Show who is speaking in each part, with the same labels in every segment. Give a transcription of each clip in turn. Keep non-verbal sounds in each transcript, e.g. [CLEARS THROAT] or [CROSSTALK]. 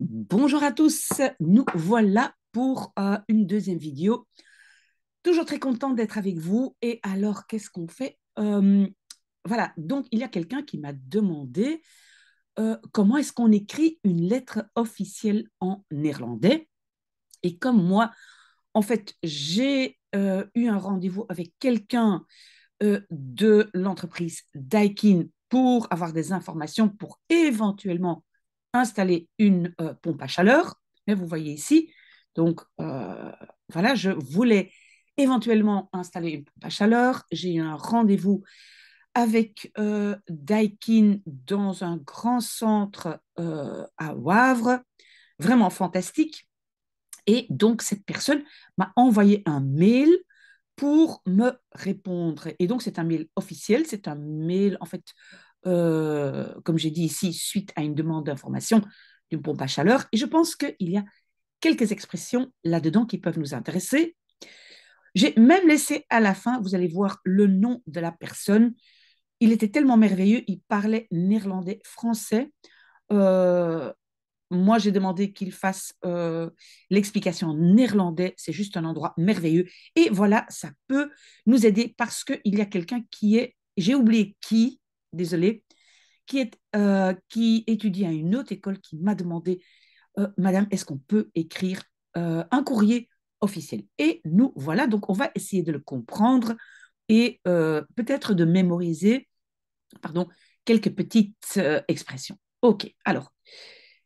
Speaker 1: Bonjour à tous, nous voilà pour euh, une deuxième vidéo. Toujours très contente d'être avec vous. Et alors, qu'est-ce qu'on fait euh, Voilà, donc il y a quelqu'un qui m'a demandé euh, comment est-ce qu'on écrit une lettre officielle en néerlandais. Et comme moi, en fait, j'ai eu un rendez-vous avec quelqu'un de l'entreprise Daikin pour avoir des informations pour éventuellement installer une euh, pompe à chaleur. Mais vous voyez ici, donc euh, voilà, je voulais éventuellement installer une pompe à chaleur. J'ai eu un rendez-vous avec euh, Daikin dans un grand centre à Wavre, vraiment fantastique. Et donc cette personne m'a envoyé un mail pour me répondre. Et donc c'est un mail officiel, c'est un mail en fait euh, comme j'ai dit ici, suite à une demande d'information d'une pompe à chaleur. Et je pense qu'il y a quelques expressions là-dedans qui peuvent nous intéresser. J'ai même laissé à la fin, vous allez voir le nom de la personne. Il était tellement merveilleux, il parlait néerlandais, français. Euh, moi, j'ai demandé qu'il fasse euh, l'explication en néerlandais. C'est juste un endroit merveilleux. Et voilà, ça peut nous aider parce qu'il y a quelqu'un qui est, j'ai oublié qui, désolée, euh, qui, étudie à une autre école, qui m'a demandé, euh, Madame, est-ce qu'on peut écrire euh, un courrier officiel Et nous voilà, donc on va essayer de le comprendre et peut-être de mémoriser, pardon, quelques petites expressions. Ok, alors,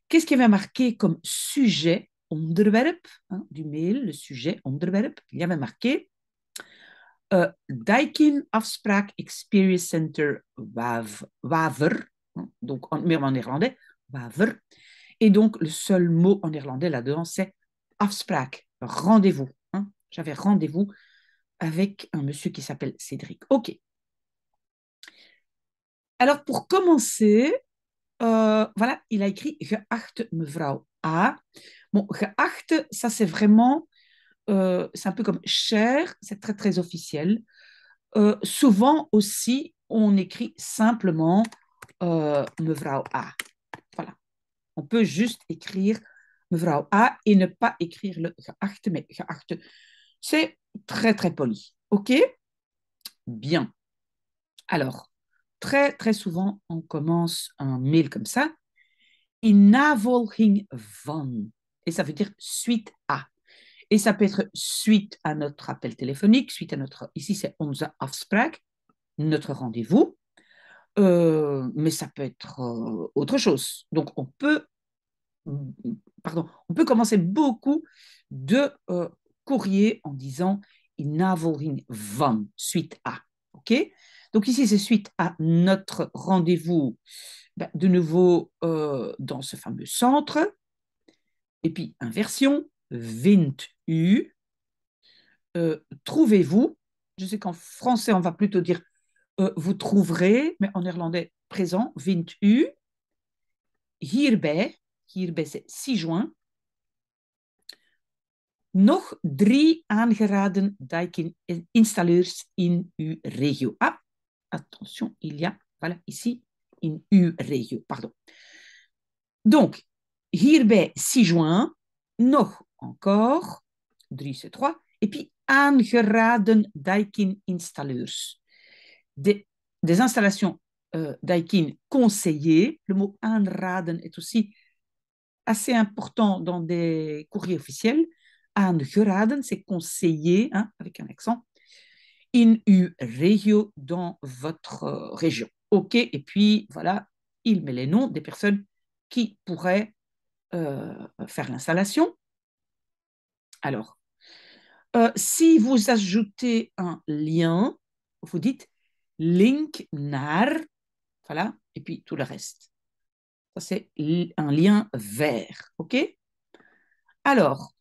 Speaker 1: qu'est-ce qui avait marqué comme sujet onderwerp hein, du mail, le sujet onderwerp Il y avait marqué Uh, Daikin Afspraak Experience Center Waver, hm, donc en, en néerlandais, Waver. Et donc, le seul mot en néerlandais là-dedans, c'est Afspraak, rendez-vous. Hein. J'avais rendez-vous avec un monsieur qui s'appelle Cédric. OK. Alors, pour commencer, euh, voilà, il a écrit Geachte mevrouw A. Bon, geachte, ça c'est vraiment euh, c'est un peu comme cher, c'est très très officiel. Euh, souvent aussi, on écrit simplement euh, mevrouw A. Voilà. On peut juste écrire mevrouw A et ne pas écrire le geachte, mais geachte. C'est très très poli. OK Bien. Alors, très très souvent, on commence un mail comme ça. In navolging van. Et ça veut dire suite à. Et ça peut être suite à notre appel téléphonique, suite à notre, ici c'est onze afspraak, notre rendez-vous, euh, mais ça peut être euh, autre chose. Donc on peut, pardon, on peut commencer beaucoup de courrier euh, courriers en disant Navorin van, suite à, ok Donc ici c'est suite à notre rendez-vous, ben, de nouveau dans ce fameux centre, et puis inversion, Vint. Euh, trouvez-vous. Je sais qu'en français, on va plutôt dire euh, vous trouverez, mais en irlandais présent, vint U. Hierbij, hierbij c'est 6 juin. Nog drie aangeraden installeurs in uw regio. Ah, attention, il y a, voilà, ici, in uw regio, pardon. Donc, hierbij 6 juin, nog encore et puis Angeraden Daikin-installeurs. Des, installations euh, Daikin conseillées, le mot Angeraden » est aussi assez important dans des courriers officiels. Angeraden », c'est conseiller hein, », avec un accent, in uw regio, dans votre euh, région. OK, et puis voilà, il met les noms des personnes qui pourraient euh, faire l'installation. Alors, euh, si vous ajoutez un lien, vous dites link nar, voilà, et puis tout le reste. c'est un lien vert, ok Alors,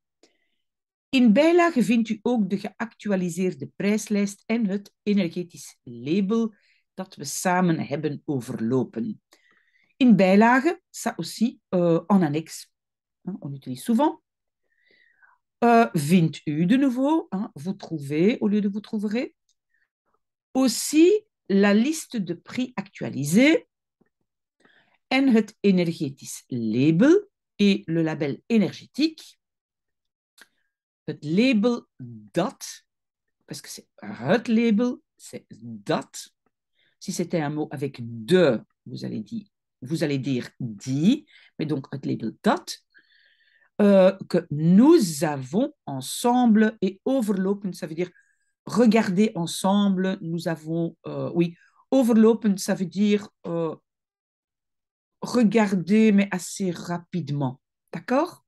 Speaker 1: in bijlage vindt u ook de geactualiseerde prijslijst en het energetisch label dat we samen hebben overlopen. In bijlage, ça aussi, en euh, annexe. Hein, on utilise souvent. Euh, u » de nouveau, hein, vous trouvez au lieu de vous trouverez. Aussi la liste de prix actualisée en het label et le label énergétique. Het label dat, parce que c'est het label, c'est dat. Si c'était un mot avec de, vous allez dire, vous allez dire dit, mais donc het label dat. Euh, que nous avons ensemble, et overlopen, ça veut dire regarder ensemble, nous avons, euh, oui, overlopen, ça veut dire euh, regarder, mais assez rapidement. D'accord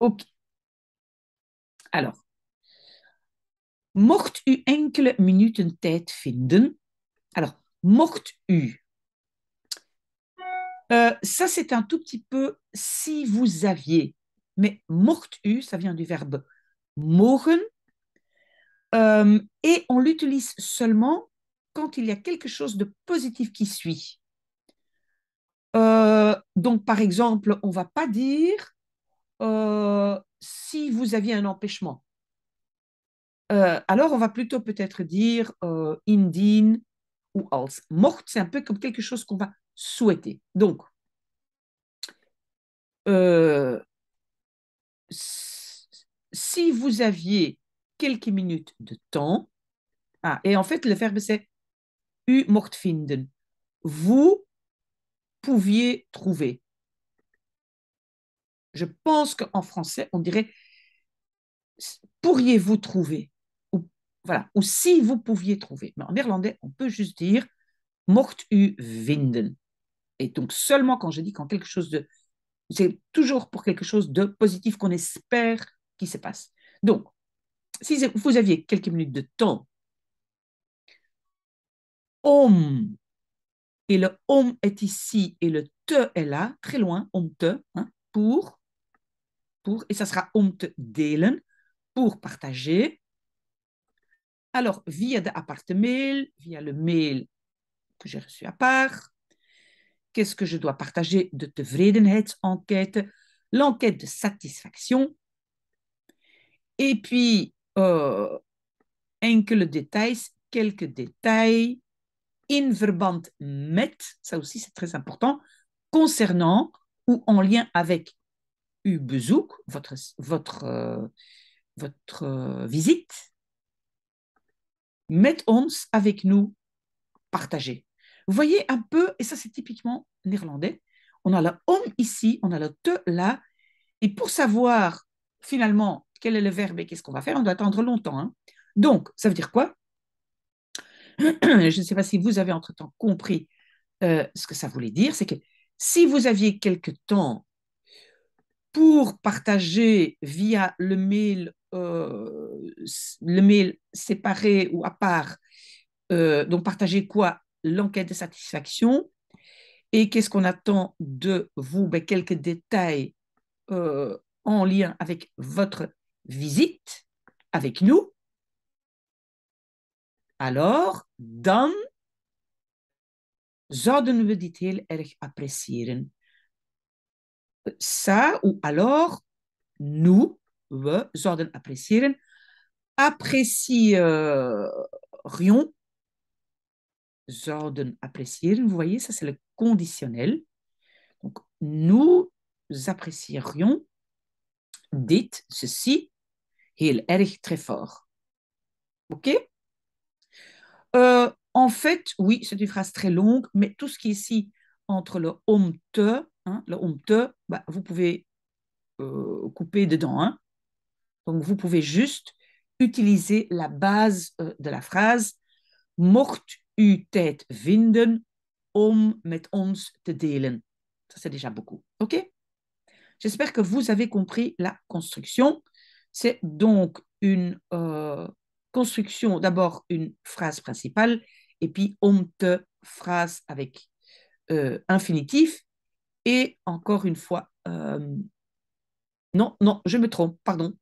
Speaker 1: Ok. Alors, mocht u enkele minuten tijd vinden. Alors, mocht u. ça, c'est un tout petit peu si vous aviez. Mais mocht u, ça vient du verbe mogen. Euh, et on l'utilise seulement quand il y a quelque chose de positif qui suit. Euh, donc, par exemple, on ne va pas dire euh, si vous aviez un empêchement. alors, on va plutôt peut-être dire indien ou als. Mocht, c'est un peu comme quelque chose qu'on va souhaiter. Donc, si vous aviez quelques minutes de temps, ah, et en fait le verbe c'est u mocht finden, vous pouviez trouver. Je pense qu'en français, on dirait pourriez-vous trouver ou, voilà, ou si vous pouviez trouver. Mais en néerlandais, on peut juste dire mocht u vinden. Et donc seulement quand je dis quand quelque chose de c'est toujours pour quelque chose de positif qu'on espère qu'il se passe. Donc, si vous aviez quelques minutes de temps, Om, et le Om est ici et le Te est là, très loin, Om Te, hein, pour, pour, et ça sera Om Te delen, pour partager. Alors, via de mail via le mail que j'ai reçu à part, qu'est-ce que je dois partager de enquête, l'enquête de satisfaction. Et puis, euh, enkele details, quelques détails in verband met, ça aussi c'est très important, concernant ou en lien avec uw votre, votre, euh, votre euh, visite. Met ons, avec nous, partagez. Vous voyez un peu, et ça c'est typiquement néerlandais, on a le om ici, on a le te là, et pour savoir finalement quel est le verbe et qu'est-ce qu'on va faire, on doit attendre longtemps. Hein. Donc, ça veut dire quoi [CLEARS THROAT] Je ne sais pas si vous avez entre-temps compris euh, ce que ça voulait dire, c'est que si vous aviez quelque temps pour partager via le mail, euh, le mail séparé ou à part, euh, donc partager quoi l'enquête de satisfaction. Et qu'est-ce qu'on attend de vous ben, Quelques détails euh, en lien avec votre visite avec nous. Alors, dan zouden we dit heel erg Ça, ou alors, nous, we zouden apprécierions vous voyez, ça c'est le conditionnel. Donc, nous apprécierions dites ceci, heel erg, très fort. OK euh, En fait, oui, c'est une phrase très longue, mais tout ce qui est ici entre le omte, hein, le omte, bah, vous pouvez euh, couper dedans. Hein. Donc, vous pouvez juste utiliser la base euh, de la phrase. morte uw tijd vinden om met ons te delen. Ça, c'est déjà beaucoup. OK J'espère que vous avez compris la construction. C'est donc une euh, construction, d'abord une phrase principale, et puis on te phrase avec euh, infinitif. Et encore une fois, euh, non, non, je me trompe, pardon.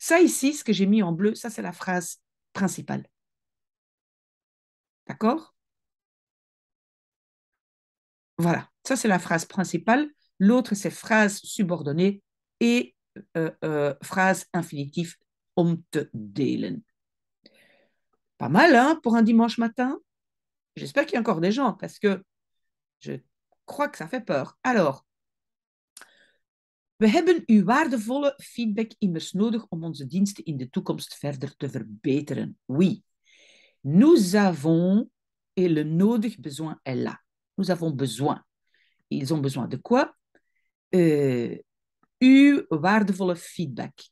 Speaker 1: Ça ici, ce que j'ai mis en bleu, ça c'est la phrase principale. D'accord Voilà, ça c'est la phrase principale. L'autre, c'est phrase subordonnée et euh, euh phrase infinitif om um te delen. Pas mal hein, pour un dimanche matin. J'espère qu'il y a encore des gens parce que je crois que ça fait peur. Alors, we hebben uw waardevolle feedback immers nodig om onze diensten in de toekomst verder te verbeteren. Oui, nous avons, et le nodig besoin est là. Nous avons besoin. Ils ont besoin de quoi euh, waardevolle feedback.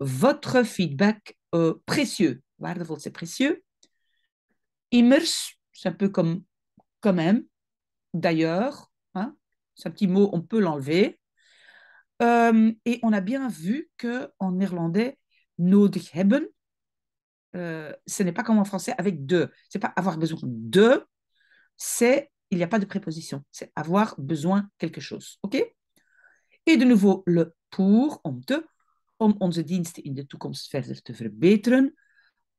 Speaker 1: Votre feedback euh, précieux. Waardevol, c'est précieux. Immers, c'est un peu comme quand même, d'ailleurs. Hein, c'est un petit mot, on peut l'enlever. Euh, et on a bien vu qu'en néerlandais, nodig hebben, euh, ce n'est pas comme en français avec de. C'est pas avoir besoin de, c'est il n'y a pas de préposition, c'est avoir besoin quelque chose. OK Et de nouveau, le pour, om te, onze in de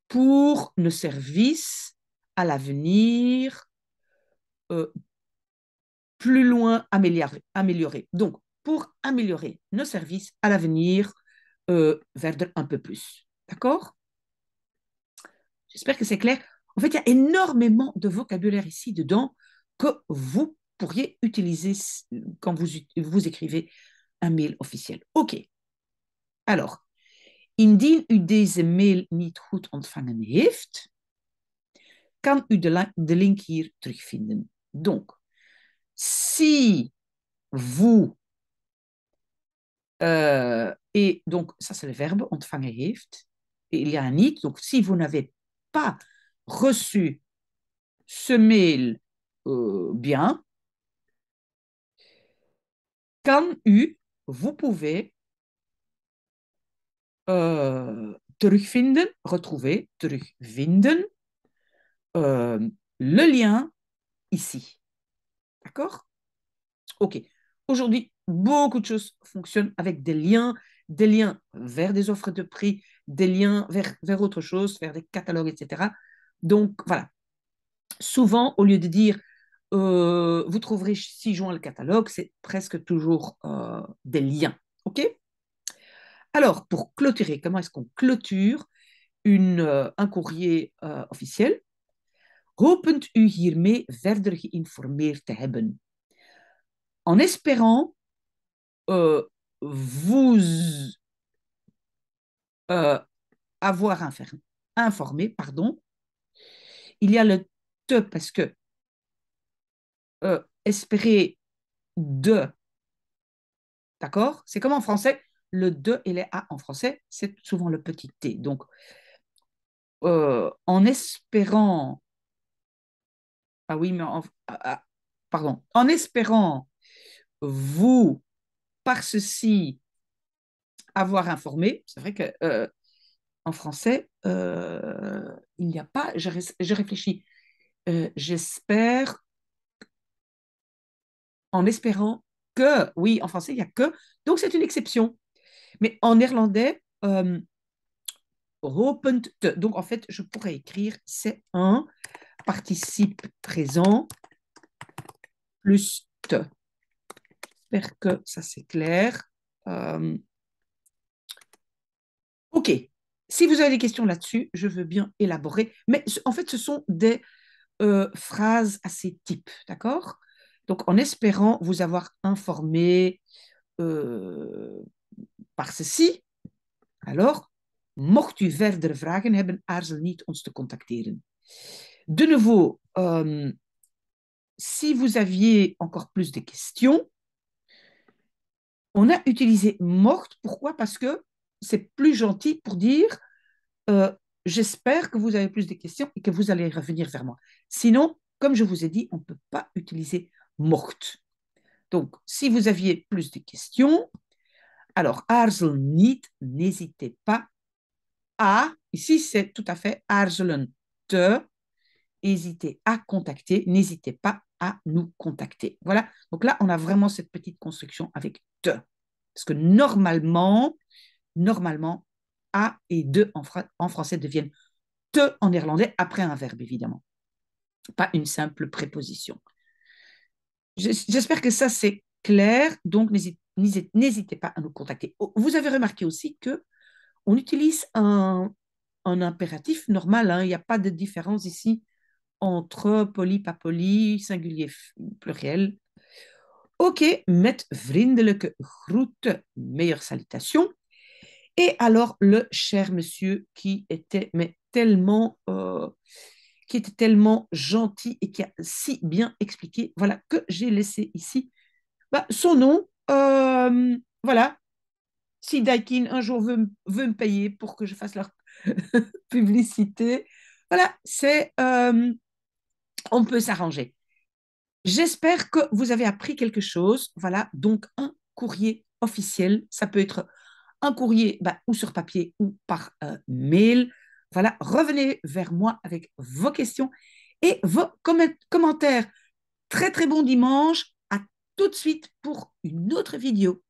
Speaker 1: pour nos services à l'avenir euh, plus loin améliorer. Donc, pour améliorer nos services à l'avenir euh, vers un peu plus. D'accord J'espère que c'est clair. En fait, il y a énormément de vocabulaire ici dedans que vous pourriez utiliser quand vous, vous écrivez un mail officiel. OK. Alors, indien u deze mail niet goed ontvangen heeft, kan u de, de link hier terugvinden. Donc, si vous, euh, et donc ça c'est le verbe ontvangen heeft, et il y a un niet, donc si vous n'avez reçu ce mail euh, bien, quand vous pouvez euh, retrouver, euh, le lien ici. D'accord Ok. Aujourd'hui, beaucoup de choses fonctionnent avec des liens, des liens vers des offres de prix, des liens vers, vers autre chose, vers des catalogues, etc. Donc voilà. Souvent, au lieu de dire euh, vous trouverez si joint le catalogue, c'est presque toujours euh, des liens. OK Alors, pour clôturer, comment est-ce qu'on clôture une, euh, un courrier officiel Hopend u hiermee verder geïnformeerd te hebben. En espérant vous euh, avoir informé, pardon. Il y a le te parce que euh, espérer de, d'accord C'est comme en français, le de et les a en français, c'est souvent le petit t. Donc, euh, en espérant, ah oui, mais en, ah, ah, pardon, en espérant vous par ceci avoir informé. C'est vrai que euh, en français, euh, il n'y a pas. Je, réfléchis. Euh, j'espère, en espérant que, oui, en français, il n'y a que. Donc c'est une exception. Mais en néerlandais, Donc en fait, je pourrais écrire c'est un participe présent plus te. J'espère que ça c'est clair. OK. Si vous avez des questions là-dessus, je veux bien élaborer. Mais en fait, ce sont des euh, phrases assez types, d'accord Donc, en espérant vous avoir informé euh, par ceci, alors, mocht u verdere vragen hebben, aarzel niet ons te contacteren. De nouveau, euh, si vous aviez encore plus de questions, on a utilisé mocht. Pourquoi Parce que c'est plus gentil pour dire euh, j'espère que vous avez plus de questions et que vous allez revenir vers moi. Sinon, comme je vous ai dit, on ne peut pas utiliser morte. Donc, si vous aviez plus de questions, alors arzelnit, n'hésitez pas à, ici c'est tout à fait aarzelen te, hésitez à contacter, n'hésitez pas à nous contacter. Voilà, donc là on a vraiment cette petite construction avec te. Parce que normalement, normalement, A et de en, français deviennent te en néerlandais après un verbe, évidemment. Pas une simple préposition. J'espère que ça, c'est clair. Donc, n'hésitez pas à nous contacter. Oh, vous avez remarqué aussi que on utilise un, impératif normal. Hein. Il n'y a pas de différence ici entre poli, pas poli, singulier, pluriel. Ok, met vriendelijke groeten, meilleure salutation. Et alors le cher monsieur qui était mais tellement euh, qui était tellement gentil et qui a si bien expliqué, voilà que j'ai laissé ici bah, son nom. Euh, voilà, si Daikin un jour veut, veut, me payer pour que je fasse leur [LAUGHS] publicité, voilà, c'est euh, on peut s'arranger. J'espère que vous avez appris quelque chose. Voilà, donc un courrier officiel, ça peut être un courrier bah, ou sur papier ou par euh, mail. Voilà, revenez vers moi avec vos questions et vos commentaires. Très très bon dimanche. À tout de suite pour une autre vidéo.